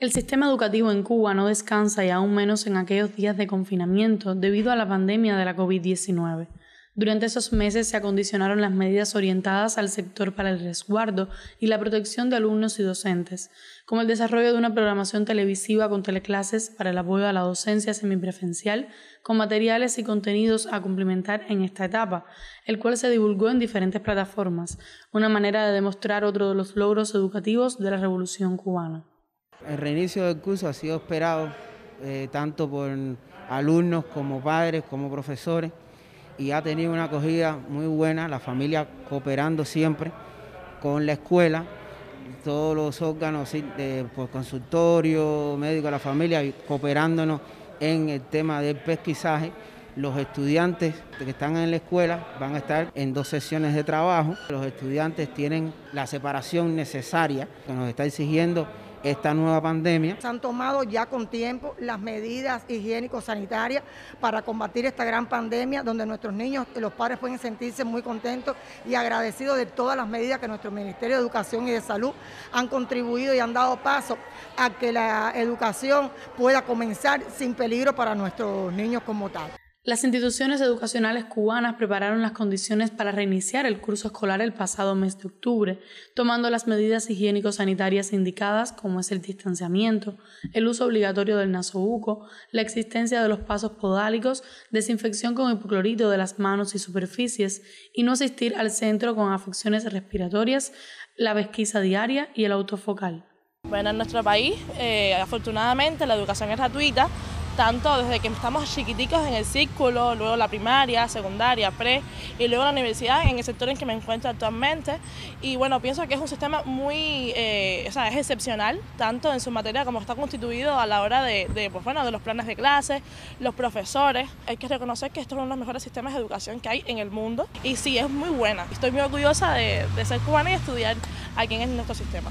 El sistema educativo en Cuba no descansa y aún menos en aquellos días de confinamiento debido a la pandemia de la COVID-19. Durante esos meses se acondicionaron las medidas orientadas al sector para el resguardo y la protección de alumnos y docentes, como el desarrollo de una programación televisiva con teleclases para el apoyo a la docencia semipresencial con materiales y contenidos a complementar en esta etapa, el cual se divulgó en diferentes plataformas, una manera de demostrar otro de los logros educativos de la Revolución cubana. El reinicio del curso ha sido esperado eh, tanto por alumnos como padres, como profesores, y ha tenido una acogida muy buena, la familia cooperando siempre con la escuela, todos los órganos por pues, consultorio, médico de la familia, cooperándonos en el tema del pesquisaje. Los estudiantes que están en la escuela van a estar en dos sesiones de trabajo. Los estudiantes tienen la separación necesaria que nos está exigiendo esta nueva pandemia. Se han tomado ya con tiempo las medidas higiénico-sanitarias para combatir esta gran pandemia, donde nuestros niños y los padres pueden sentirse muy contentos y agradecidos de todas las medidas que nuestro Ministerio de Educación y de Salud han contribuido y han dado paso a que la educación pueda comenzar sin peligro para nuestros niños como tal. Las instituciones educacionales cubanas prepararon las condiciones para reiniciar el curso escolar el pasado mes de octubre, tomando las medidas higiénico-sanitarias indicadas, como es el distanciamiento, el uso obligatorio del nasobuco, la existencia de los pasos podálicos, desinfección con hipoclorito de las manos y superficies, y no asistir al centro con afecciones respiratorias, la pesquisa diaria y el autofocal. Bueno, en nuestro país, eh, afortunadamente, la educación es gratuita tanto desde que estamos chiquiticos en el círculo, luego la primaria, secundaria, pre y luego la universidad en el sector en que me encuentro actualmente. Y bueno, pienso que es un sistema muy, eh, o sea, es excepcional, tanto en su materia como está constituido a la hora de, de, pues bueno, de los planes de clases, los profesores. Hay que reconocer que esto es uno de los mejores sistemas de educación que hay en el mundo y sí, es muy buena. Estoy muy orgullosa de ser cubana y estudiar aquí en nuestro sistema.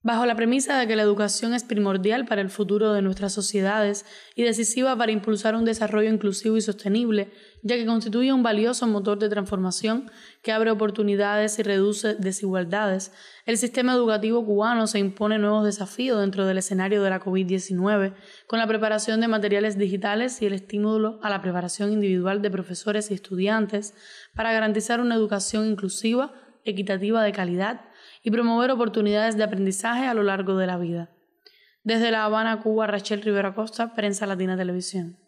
Bajo la premisa de que la educación es primordial para el futuro de nuestras sociedades y decisiva para impulsar un desarrollo inclusivo y sostenible, ya que constituye un valioso motor de transformación que abre oportunidades y reduce desigualdades, el sistema educativo cubano se impone nuevos desafíos dentro del escenario de la COVID-19, con la preparación de materiales digitales y el estímulo a la preparación individual de profesores y estudiantes para garantizar una educación inclusiva, equitativa de calidad y promover oportunidades de aprendizaje a lo largo de la vida. Desde La Habana, Cuba, Rachel Rivera Costa, Prensa Latina Televisión.